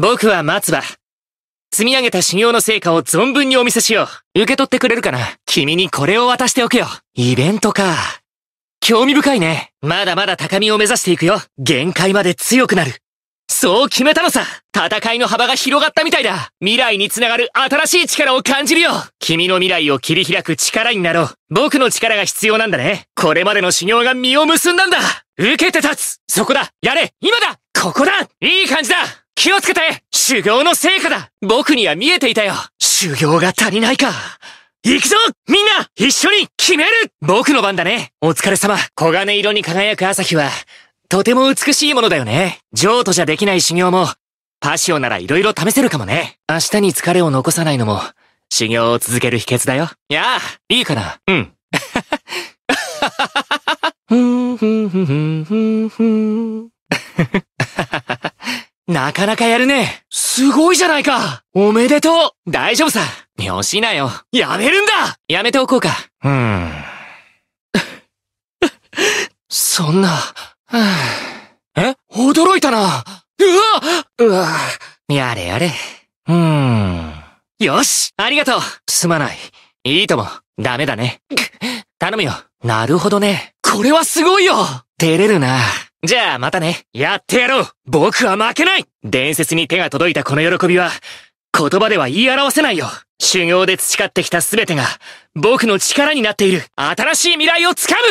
僕は松葉。積み上げた修行の成果を存分にお見せしよう。受け取ってくれるかな君にこれを渡しておくよ。イベントか。興味深いね。まだまだ高みを目指していくよ。限界まで強くなる。そう決めたのさ戦いの幅が広がったみたいだ未来につながる新しい力を感じるよ君の未来を切り開く力になろう僕の力が必要なんだねこれまでの修行が実を結んだんだ受けて立つそこだやれ今だここだいい感じだ気をつけて修行の成果だ僕には見えていたよ修行が足りないか行くぞみんな一緒に決める僕の番だねお疲れ様黄金色に輝く朝日は、とても美しいものだよね。譲渡じゃできない修行も、パシオなら色々試せるかもね。明日に疲れを残さないのも、修行を続ける秘訣だよ。いやあ、いいかなうん。ふんふんふんふんふんふん。なかなかやるね。すごいじゃないか。おめでとう。大丈夫さ。よしなよ。やめるんだやめておこうか。うん。そんな、え驚いたな。うわうわやれやれ。うん。よしありがとうすまない。いいとも。ダメだね。頼むよ。なるほどね。これはすごいよ照れるな。じゃあまたね。やってやろう僕は負けない伝説に手が届いたこの喜びは、言葉では言い表せないよ修行で培ってきた全てが、僕の力になっている新しい未来をつかむ